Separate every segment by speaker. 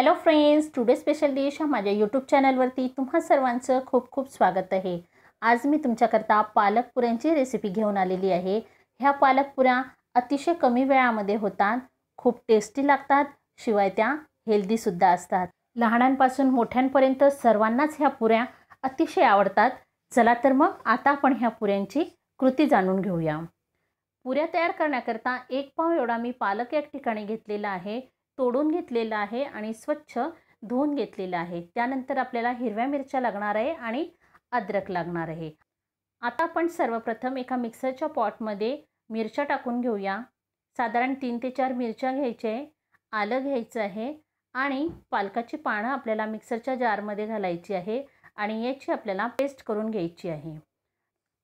Speaker 1: hello friends today special dish हा माझ्या YouTube चॅनलवरती तुम्हा सर्वांचं खूप खूप स्वागत आहे आज मी तुमच्याकरता पालकपुऱ्यांची रेसिपी घेऊन आलेली आहे ह्या पालकपुऱ्या अतिशय कमी वेळामध्ये होतात खूप टेस्टी लागतात शिवाय त्या हेल्दीसुद्धा असतात लहानांपासून मोठ्यांपर्यंत सर्वांनाच ह्या पुऱ्या अतिशय आवडतात चला तर मग आता आपण ह्या पुऱ्यांची कृती जाणून घेऊया पुऱ्या तयार करण्याकरता एक पाव एवढा मी पालक एक ठिकाणी घेतलेला आहे तोडून घेतलेलं आहे आणि स्वच्छ धुवून घेतलेलं आहे त्यानंतर आपल्याला हिरव्या मिरच्या लागणार आहे आणि अद्रक लागणार आहे आता आपण सर्वप्रथम एका मिक्सरच्या पॉटमध्ये मिरच्या टाकून घेऊया साधारण तीन ते चार मिरच्या घ्यायच्या आहे आलं घ्यायचं आहे आणि पालकाची पानं आपल्याला मिक्सरच्या जारमध्ये घालायची आहे आणि याची आपल्याला पेस्ट करून घ्यायची आहे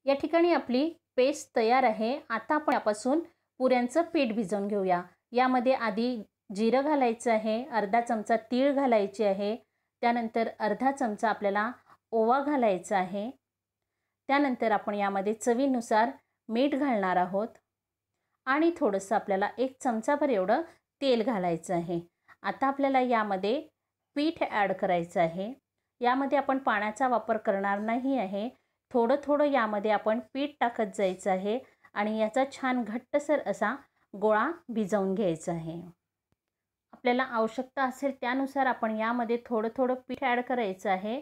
Speaker 1: या ठिकाणी आपली पेस्ट तयार आहे आता आपण यापासून पुऱ्यांचं पीठ भिजवून घेऊया यामध्ये आधी जिरं घालायचं आहे अर्धा चमचा तीळ घालायची आहे त्यानंतर अर्धा चमचा आपल्याला ओवा घालायचा आहे त्यानंतर आपण यामध्ये चवीनुसार मीठ घालणार आहोत आणि थोडंसं आपल्याला एक चमचाभर एवढं तेल घालायचं आहे आता आपल्याला यामध्ये पीठ ॲड करायचं आहे यामध्ये आपण पाण्याचा वापर करणार नाही आहे थोडं थोडं यामध्ये आपण पीठ टाकत जायचं आहे आणि याचा छान घट्टसर असा गोळा भिजवून घ्यायचा आहे आपल्याला आवश्यकता असेल त्यानुसार आपण यामध्ये थोडं थोडं पीठ ॲड करायचं आहे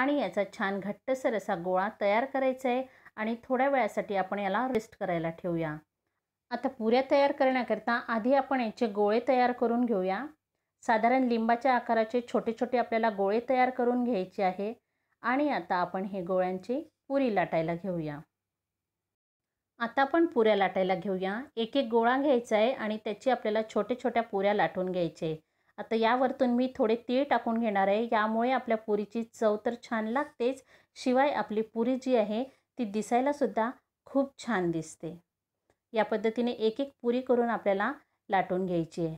Speaker 1: आणि याचा छान घट्टसर असा गोळा तयार करायचा आहे आणि थोड्या वेळासाठी आपण याला रेस्ट करायला ठेवूया आता पुऱ्या तयार करण्याकरता आधी आपण याचे गोळे तयार करून घेऊया साधारण लिंबाच्या आकाराचे छोटे छोटे आपल्याला गोळे तयार करून घ्यायचे आहे आणि आता आपण हे गोळ्यांची पुरी लाटायला घेऊया आता आपण पुऱ्या लाटायला घेऊया एक एक गोळा घ्यायचा आहे आणि त्याची आपल्याला छोटे छोट्या पुऱ्या लाटून घ्यायचे आता यावरतून मी थोडे तीळ टाकून घेणार आहे यामुळे आपल्या पुरीची चव तर छान लागतेच शिवाय आपली पुरी जी आहे ती दिसायलासुद्धा खूप छान दिसते या पद्धतीने एक एक पुरी करून आपल्याला लाटून घ्यायची आहे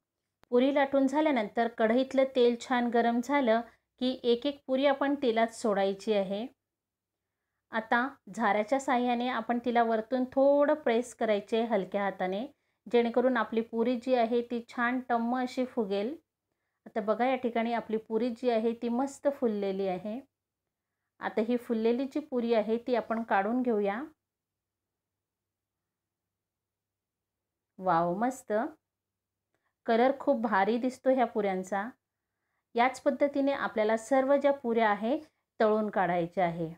Speaker 1: पुरी लाटून झाल्यानंतर कढईतलं तेल छान गरम झालं की एक एक पुरी आपण तेलात सोडायची आहे आता झाऱ्याच्या साह्याने आपण तिला वरतून थोडं प्रेस करायचे हलक्या हाताने जेणेकरून आपली पुरी जी आहे ती छान टम्म अशी फुगेल आता बघा या ठिकाणी आपली पुरी जी आहे ती मस्त फुललेली आहे आता ही फुललेली जी पुरी आहे ती आपण काढून घेऊया वाव मस्त कलर खूप भारी दिसतो ह्या पुऱ्यांचा याच पद्धतीने आपल्याला सर्व ज्या पुऱ्या आहेत तळून काढायच्या आहे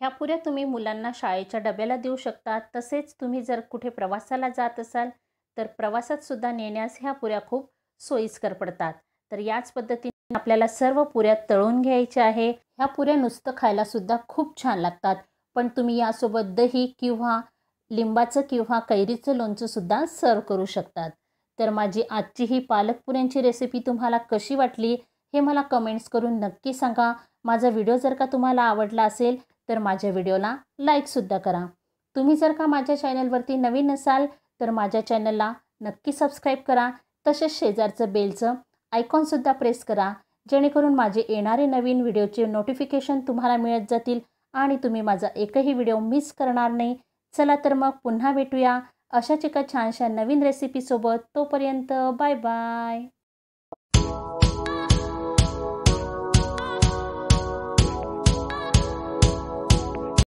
Speaker 1: ह्या पुऱ्या तुम्ही मुलांना शाळेच्या डब्याला देऊ शकता तसेच तुम्ही जर कुठे प्रवासाला जात असाल तर प्रवासात सुद्धा नेण्यास ह्या पुऱ्या खूप सोयीस्कर पडतात तर याच पद्धतीने आपल्याला सर्व पुऱ्या तळून घ्यायच्या आहे ह्या पुऱ्या नुसतं खायला सुद्धा खूप छान लागतात पण तुम्ही यासोबत दही किंवा लिंबाचं किंवा कैरीचं लोणचं सुद्धा सर्व करू शकतात तर माझी आजची ही पालकपुऱ्यांची रेसिपी तुम्हाला कशी वाटली हे मला कमेंट्स करून नक्की सांगा माझा व्हिडिओ जर का तुम्हाला आवडला असेल तर माझ्या व्हिडिओला लाईकसुद्धा करा तुम्ही जर का माझ्या चॅनलवरती नवीन असाल तर माझ्या चॅनलला नक्की सबस्क्राईब करा तसेच शेजारचं बेलचं आयकॉनसुद्धा प्रेस करा जेणेकरून माझे येणारे नवीन व्हिडिओचे नोटिफिकेशन तुम्हाला मिळत जातील आणि तुम्ही माझा एकही व्हिडिओ मिस करणार नाही चला तर मग पुन्हा भेटूया अशाच एका छानशा नवीन रेसिपीसोबत तोपर्यंत बाय बाय